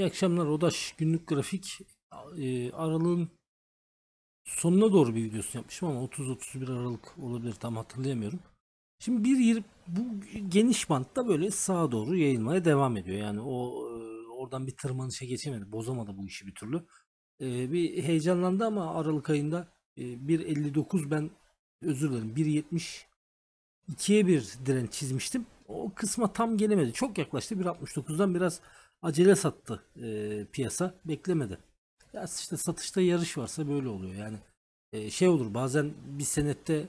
İyi akşamlar Odaş günlük grafik e, sonuna doğru bir videosunu yapmışım ama 30-31 Aralık olabilir tam hatırlayamıyorum. Şimdi bir yer bu geniş bantta böyle sağa doğru yayılmaya devam ediyor. Yani o e, oradan bir tırmanışa geçemedi. Bozamadı bu işi bir türlü. E, bir heyecanlandı ama Aralık ayında e, 1.59 ben özür dilerim 1.70 2'ye bir direnç çizmiştim. O kısma tam gelemedi. Çok yaklaştı. 1.69'dan biraz acele sattı e, piyasa beklemedi. Ya işte satışta yarış varsa böyle oluyor yani e, şey olur bazen bir senette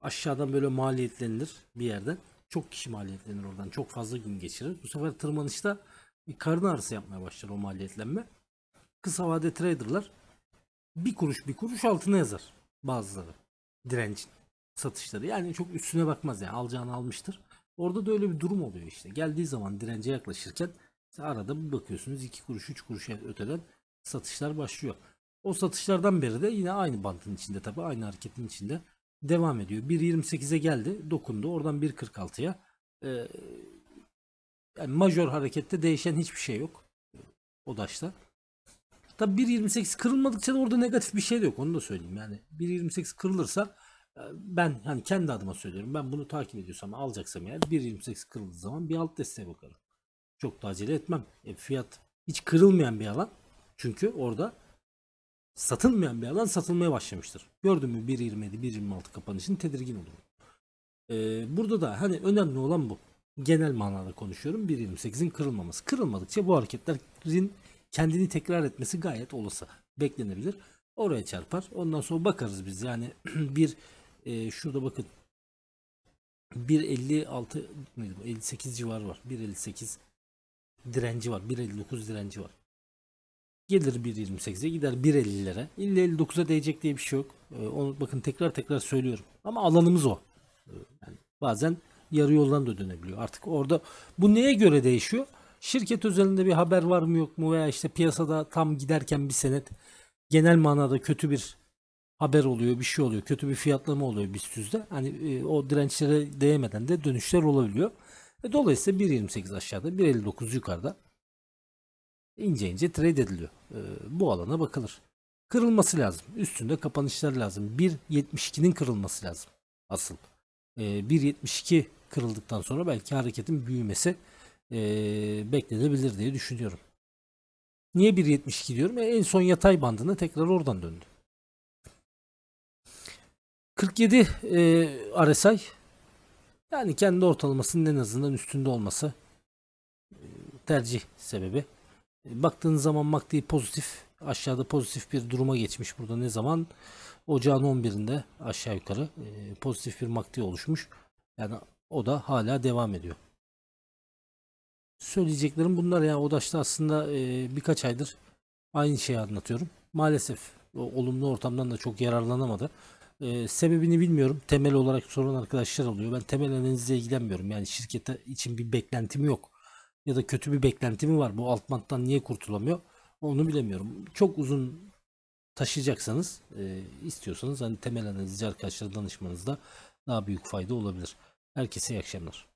aşağıdan böyle maliyetlenir bir yerden çok kişi maliyetlenir oradan çok fazla gün geçirir bu sefer tırmanışta bir karın ağrısı yapmaya başlar o maliyetlenme kısa vade traderlar bir kuruş bir kuruş altına yazar bazıları direncin satışları yani çok üstüne bakmaz yani alacağını almıştır orada da öyle bir durum oluyor işte geldiği zaman dirence yaklaşırken Arada bir bakıyorsunuz 2 kuruş 3 kuruş öteden satışlar başlıyor. O satışlardan beri de yine aynı bantın içinde tabi aynı hareketin içinde devam ediyor. 1.28'e geldi dokundu oradan 1.46'ya ee, yani major harekette değişen hiçbir şey yok o daşta. Tabi 1.28 kırılmadıkça da orada negatif bir şey de yok onu da söyleyeyim yani 1.28 kırılırsa e, ben hani kendi adıma söylüyorum ben bunu takip ediyorsam alacaksam yani 1.28 kırıldığı zaman bir alt desteğe bakalım. Çok da acele etmem. E, fiyat hiç kırılmayan bir alan. Çünkü orada satılmayan bir alan satılmaya başlamıştır. Gördün mü 1.27 1.26 kapanışını tedirgin olur. Ee, burada da hani önemli olan bu. Genel manada konuşuyorum 1.28'in kırılmaması. Kırılmadıkça bu hareketlerin kendini tekrar etmesi gayet olası. Beklenebilir. Oraya çarpar. Ondan sonra bakarız biz. Yani bir e, şurada bakın 1.56 58 civarı var. 1.58 direnci var. 1.59 direnci var. Gelir 1.28'e gider 1.50'lere. İlle 59'a değecek diye bir şey yok. Ee, onu bakın tekrar tekrar söylüyorum. Ama alanımız o. Ee, yani bazen yarı yoldan da dönebiliyor. Artık orada bu neye göre değişiyor? Şirket özelinde bir haber var mı yok mu veya işte piyasada tam giderken bir senet genel manada kötü bir haber oluyor, bir şey oluyor, kötü bir fiyatlama oluyor BIST yüzde. Hani e, o dirençlere değmeden de dönüşler olabiliyor. Ve dolayısıyla 1.28 aşağıda 1.59 yukarıda ince ince trade ediliyor. E, bu alana bakılır. Kırılması lazım. Üstünde kapanışlar lazım. 1.72'nin kırılması lazım. Asıl. 1.72 e, kırıldıktan sonra belki hareketin büyümesi e, beklenebilir diye düşünüyorum. Niye 1.72 diyorum? en son yatay bandına tekrar oradan döndü. 47 e, RSI yani kendi ortalamasının en azından üstünde olması e, tercih sebebi. E, Baktığınız zaman MACD pozitif. Aşağıda pozitif bir duruma geçmiş burada ne zaman? Ocağın 11'inde aşağı yukarı e, pozitif bir MACD oluşmuş. Yani o da hala devam ediyor. Söyleyeceklerim bunlar ya. Yani Odaş'ta aslında birkaç aydır aynı şeyi anlatıyorum. Maalesef olumlu ortamdan da çok yararlanamadı. E, sebebini bilmiyorum. Temel olarak soran arkadaşlar oluyor. Ben temel analizle ilgilenmiyorum. Yani şirkete için bir beklentim yok. Ya da kötü bir beklentimi var. Bu Altmant'tan niye kurtulamıyor? Onu bilemiyorum. Çok uzun taşıyacaksanız e, istiyorsanız hani temel analizci arkadaşlar danışmanızda daha büyük fayda olabilir. Herkese iyi akşamlar.